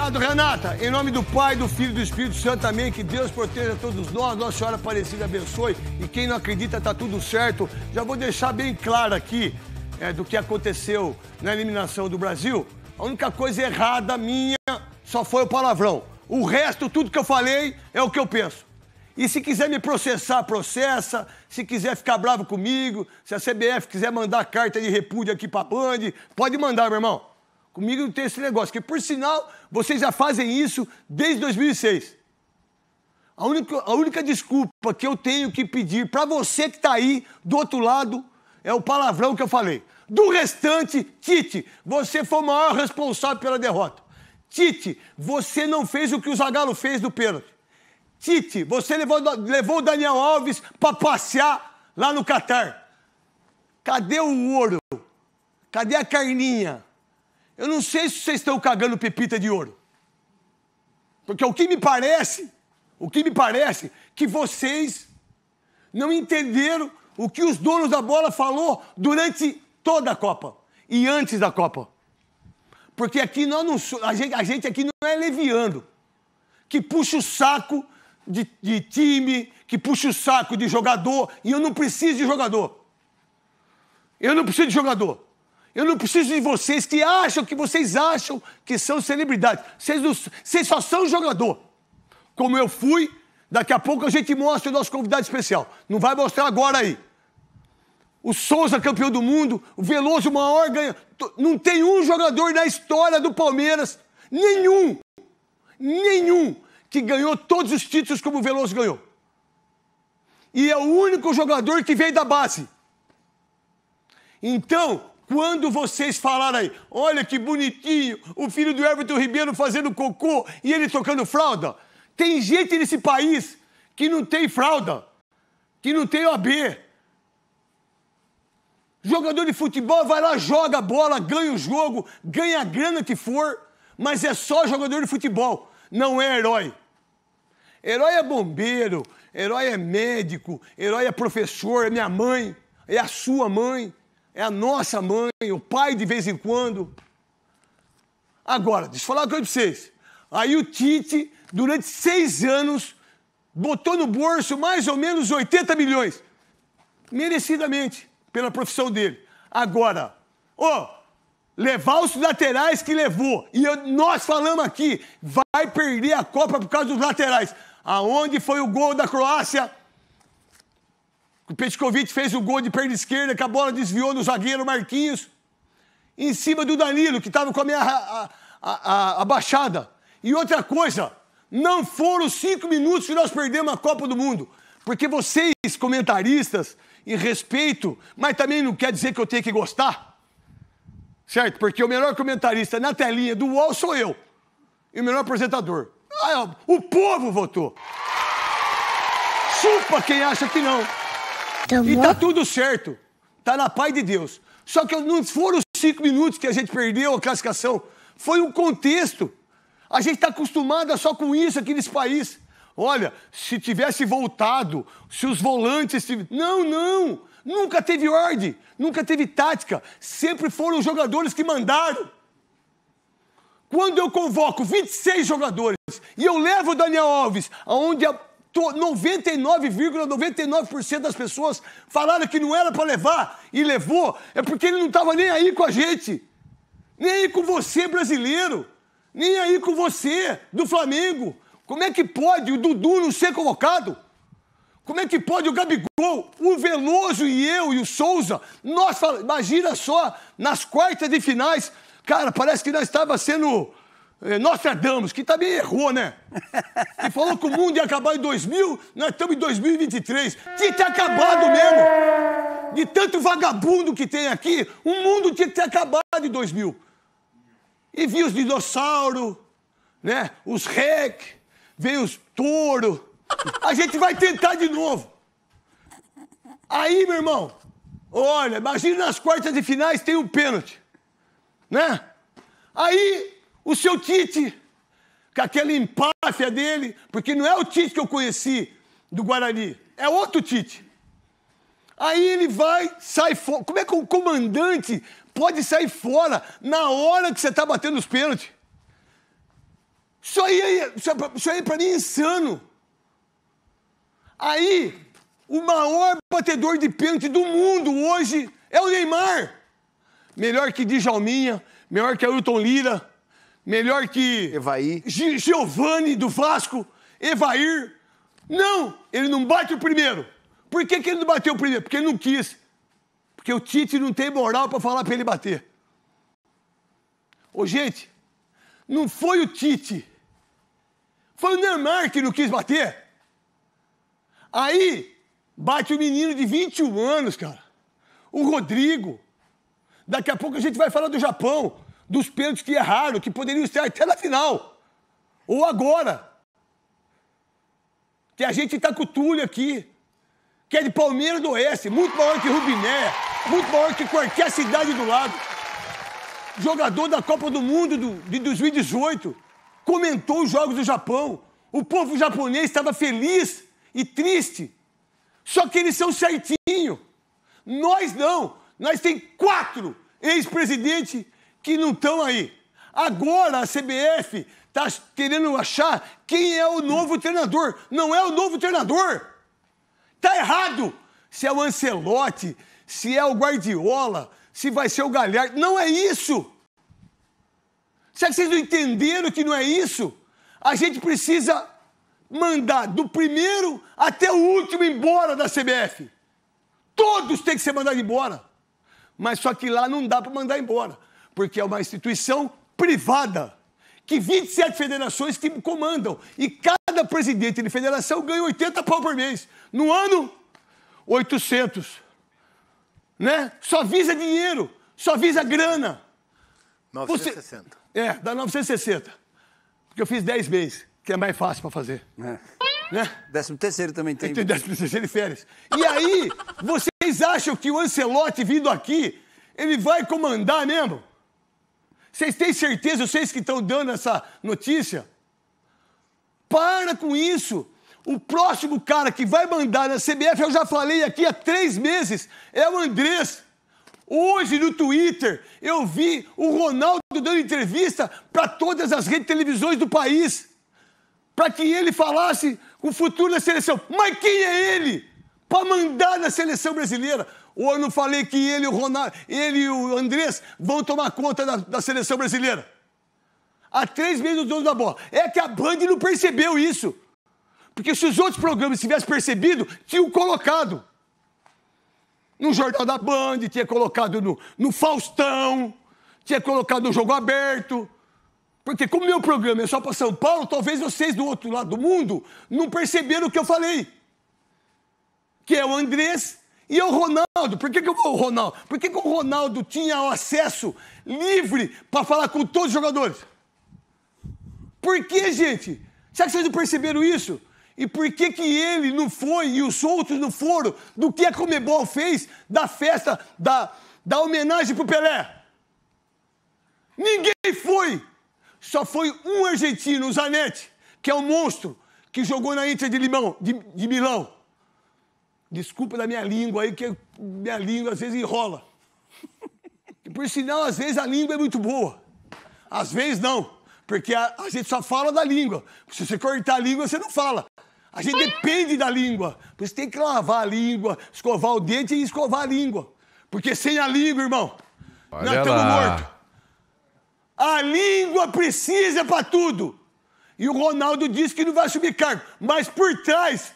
Obrigado, Renata. Em nome do Pai, do Filho e do Espírito Santo, também Que Deus proteja todos nós. Nossa Senhora Aparecida abençoe. E quem não acredita, está tudo certo. Já vou deixar bem claro aqui é, do que aconteceu na eliminação do Brasil. A única coisa errada minha só foi o palavrão. O resto, tudo que eu falei, é o que eu penso. E se quiser me processar, processa. Se quiser ficar bravo comigo, se a CBF quiser mandar carta de repúdio aqui para a Band, pode mandar, meu irmão. Comigo não tem esse negócio, que por sinal, vocês já fazem isso desde 2006. A única, a única desculpa que eu tenho que pedir para você que está aí do outro lado é o palavrão que eu falei. Do restante, Tite, você foi o maior responsável pela derrota. Tite, você não fez o que o Zagallo fez do pênalti. Tite, você levou, levou o Daniel Alves para passear lá no Catar. Cadê o ouro? Cadê a carninha? Eu não sei se vocês estão cagando pepita de ouro. Porque o que me parece, o que me parece, que vocês não entenderam o que os donos da bola falou durante toda a Copa e antes da Copa. Porque aqui nós não, a gente, a gente aqui não é leviando. que puxa o saco de, de time, que puxa o saco de jogador, e eu não preciso de jogador. Eu não preciso de jogador. Eu não preciso de vocês que acham que vocês acham que são celebridades. Vocês, não, vocês só são jogador. Como eu fui, daqui a pouco a gente mostra o nosso convidado especial. Não vai mostrar agora aí. O Souza campeão do mundo, o Veloso maior ganha. Não tem um jogador na história do Palmeiras, nenhum, nenhum, que ganhou todos os títulos como o Veloso ganhou. E é o único jogador que veio da base. Então, quando vocês falaram aí, olha que bonitinho, o filho do Everton Ribeiro fazendo cocô e ele tocando fralda. Tem gente nesse país que não tem fralda, que não tem OAB. Jogador de futebol vai lá, joga a bola, ganha o jogo, ganha a grana que for, mas é só jogador de futebol, não é herói. Herói é bombeiro, herói é médico, herói é professor, é minha mãe, é a sua mãe é a nossa mãe, o pai de vez em quando. Agora, deixa eu falar uma coisa pra vocês. Aí o Tite, durante seis anos, botou no bolso mais ou menos 80 milhões. Merecidamente, pela profissão dele. Agora, ó, oh, levar os laterais que levou. E eu, nós falamos aqui, vai perder a Copa por causa dos laterais. Aonde foi o gol da Croácia? O Petkovic fez o gol de perna esquerda, que a bola desviou no zagueiro Marquinhos, em cima do Danilo, que estava com a minha abaixada. E outra coisa, não foram cinco minutos que nós perdemos a Copa do Mundo. Porque vocês, comentaristas, e respeito, mas também não quer dizer que eu tenho que gostar. Certo? Porque o melhor comentarista na telinha do UOL sou eu. E o melhor apresentador. Ah, é, o povo votou. Chupa quem acha que não. Tá e tá tudo certo. Tá na paz de Deus. Só que não foram cinco minutos que a gente perdeu a classificação. Foi um contexto. A gente está acostumada só com isso aqui nesse país. Olha, se tivesse voltado, se os volantes tivessem. Não, não! Nunca teve ordem, nunca teve tática. Sempre foram os jogadores que mandaram. Quando eu convoco 26 jogadores e eu levo o Daniel Alves, aonde a 99,99% então, ,99 das pessoas falaram que não era para levar e levou, é porque ele não estava nem aí com a gente, nem aí com você, brasileiro, nem aí com você, do Flamengo. Como é que pode o Dudu não ser convocado? Como é que pode o Gabigol, o Veloso e eu e o Souza? nós imagina só, nas quartas de finais, cara, parece que nós estava sendo é, Nostradamus, que também errou, né? Que falou que o mundo ia acabar em 2000, nós estamos em 2023. Tinha que ter acabado mesmo. De tanto vagabundo que tem aqui, o mundo tinha que ter acabado em 2000. E vi os dinossauros, né? Os rec, veio os touro. A gente vai tentar de novo. Aí, meu irmão, olha, imagina nas quartas de finais tem um pênalti, né? Aí o seu Tite, com aquela empáfia é dele, porque não é o Tite que eu conheci do Guarani, é outro Tite. Aí ele vai, sai fora. Como é que o comandante pode sair fora na hora que você está batendo os pênaltis? Isso aí, é isso aí é para mim é insano. Aí, o maior batedor de pênalti do mundo hoje é o Neymar. Melhor que Djalminha, melhor que Ailton Lira, melhor que. Evaí. Giovanni do Vasco, Evair. Não, ele não bate o primeiro. Por que, que ele não bateu o primeiro? Porque ele não quis. Porque o Tite não tem moral para falar para ele bater. Ô, gente, não foi o Tite. Foi o Neymar que não quis bater. Aí, bate o menino de 21 anos, cara. O Rodrigo. Daqui a pouco a gente vai falar do Japão dos pênaltis que erraram, que poderiam estar até na final. Ou agora. Que a gente está com o Túlio aqui. Que é de Palmeiras do Oeste, muito maior que Rubiné, muito maior que qualquer cidade do lado. Jogador da Copa do Mundo do, de 2018, comentou os jogos do Japão. O povo japonês estava feliz e triste. Só que eles são certinho. Nós não. Nós tem quatro ex-presidente que não estão aí. Agora a CBF está querendo achar quem é o novo treinador. Não é o novo treinador. Está errado. Se é o Ancelotti, se é o Guardiola, se vai ser o Galhardo. Não é isso. Será que vocês não entenderam que não é isso? A gente precisa mandar do primeiro até o último embora da CBF. Todos têm que ser mandados embora. Mas só que lá não dá para mandar embora porque é uma instituição privada, que 27 federações que comandam, e cada presidente de federação ganha 80 pau por mês. No ano, 800. Né? Só visa dinheiro, só visa grana. 960. Você... É, dá 960. Porque eu fiz 10 meses, que é mais fácil para fazer. É. Né? Décimo terceiro também tem. Tem então, décimo terceiro e férias. E aí, vocês acham que o Ancelotti vindo aqui, ele vai comandar mesmo? Vocês têm certeza, vocês que estão dando essa notícia? Para com isso. O próximo cara que vai mandar na CBF, eu já falei aqui há três meses, é o Andrés. Hoje no Twitter eu vi o Ronaldo dando entrevista para todas as redes de televisões do país, para que ele falasse o futuro da seleção. Mas quem é ele para mandar na seleção brasileira? Ou eu não falei que ele, o Ronaldo, ele e o Andrés vão tomar conta da, da seleção brasileira? Há três meses o dono da bola. É que a Band não percebeu isso. Porque se os outros programas tivessem percebido, tinham colocado. No Jornal da Band, tinha colocado no, no Faustão, tinha colocado no Jogo Aberto. Porque como meu programa é só para São Paulo, talvez vocês do outro lado do mundo não perceberam o que eu falei. Que é o Andrés e o Ronaldo, por que, que o Ronaldo? Por que, que o Ronaldo tinha o acesso livre para falar com todos os jogadores? Por que, gente? Será que vocês não perceberam isso? E por que, que ele não foi e os outros não foram do que a Comebol fez da festa, da, da homenagem o Pelé? Ninguém foi! Só foi um argentino, o Zanetti, que é um monstro, que jogou na Inter de, Limão, de, de Milão. Desculpa da minha língua aí, que minha língua às vezes enrola. por sinal, às vezes a língua é muito boa. Às vezes não, porque a, a gente só fala da língua. Se você cortar a língua, você não fala. A gente depende da língua. Por isso tem que lavar a língua, escovar o dente e escovar a língua. Porque sem a língua, irmão, Olha nós estamos mortos. A língua precisa para tudo. E o Ronaldo disse que não vai subir cargo, mas por trás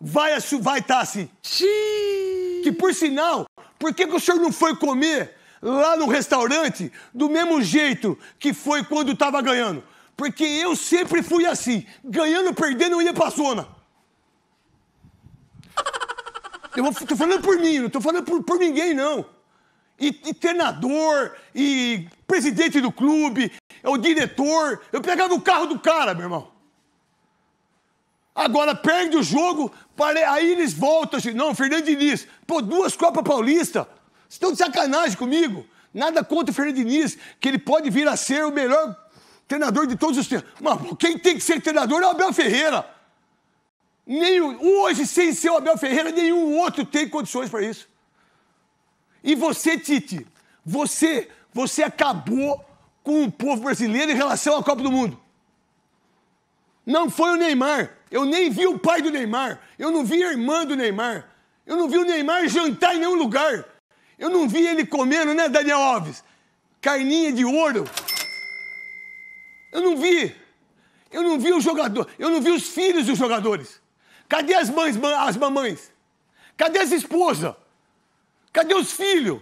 vai estar vai tá assim. Xiii. Que por sinal, por que, que o senhor não foi comer lá no restaurante do mesmo jeito que foi quando estava ganhando? Porque eu sempre fui assim. Ganhando, perdendo, eu ia pra zona. Eu vou, tô falando por mim, não tô falando por, por ninguém, não. E, e, treinador, e presidente do clube, é o diretor. Eu pegava o carro do cara, meu irmão. Agora perde o jogo, aí eles voltam. Assim, não, Fernando Diniz, pô, duas Copas Paulista. Vocês estão de sacanagem comigo. Nada contra o Fernando Diniz, que ele pode vir a ser o melhor treinador de todos os tempos. Mas quem tem que ser treinador é o Abel Ferreira. Nenhum, hoje, sem ser o Abel Ferreira, nenhum outro tem condições para isso. E você, Tite, você, você acabou com o povo brasileiro em relação à Copa do Mundo. Não foi o Neymar, eu nem vi o pai do Neymar. Eu não vi a irmã do Neymar. Eu não vi o Neymar jantar em nenhum lugar. Eu não vi ele comendo, né, Daniel Alves? Carninha de ouro. Eu não vi. Eu não vi o jogador. Eu não vi os filhos dos jogadores. Cadê as mães, as mamães? Cadê as esposas? Cadê os filhos?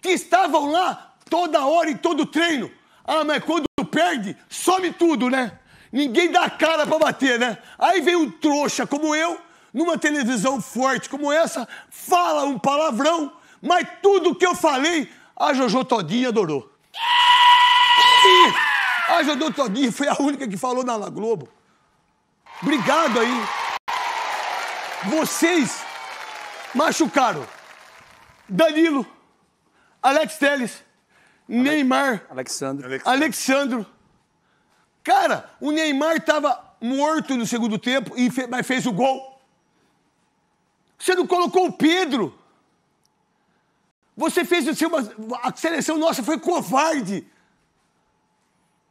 Que estavam lá toda hora e todo treino. Ah, mas quando perde, some tudo, né? Ninguém dá a cara para bater, né? Aí vem um trouxa como eu, numa televisão forte como essa, fala um palavrão, mas tudo que eu falei, a Jojo Todinha adorou. E a Jojo Todinha foi a única que falou na La Globo. Obrigado aí. Vocês machucaram Danilo, Alex Teles, Neymar, Alexandre. Alexandre. Alexandre Cara, o Neymar estava morto no segundo tempo, e fe mas fez o gol. Você não colocou o Pedro. Você fez o seu. A seleção nossa foi covarde.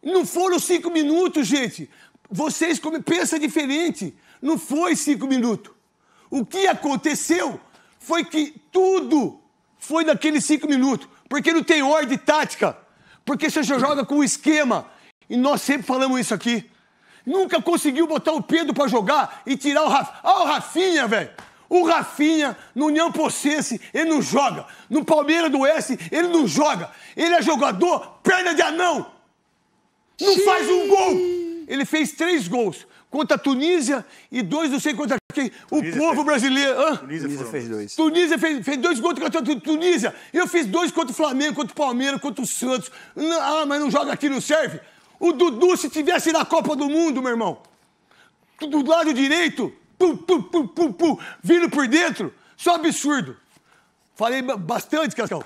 Não foram cinco minutos, gente. Vocês como, pensa diferente. Não foi cinco minutos. O que aconteceu foi que tudo foi naqueles cinco minutos. Porque não tem ordem tática. Porque você joga com o esquema. E nós sempre falamos isso aqui. Nunca conseguiu botar o Pedro para jogar e tirar o Rafinha. Ah, o Rafinha, velho! O Rafinha, no União Possense, ele não joga. No Palmeiras do Oeste, ele não joga. Ele é jogador, perna de anão. Não faz um gol. Ele fez três gols. Contra a Tunísia e dois, não sei contra quem. O povo fez. brasileiro. Hã? Tunísia, Tunísia fez dois. Tunísia fez, fez, dois gols contra a Tunísia. Eu fiz dois contra o Flamengo, contra o Palmeiras, contra o Santos. Ah, mas não joga aqui, não serve? O Dudu, se tivesse na Copa do Mundo, meu irmão, do lado direito, pum, pum, pum, pum, pum, vindo por dentro, só absurdo. Falei bastante, Cascão.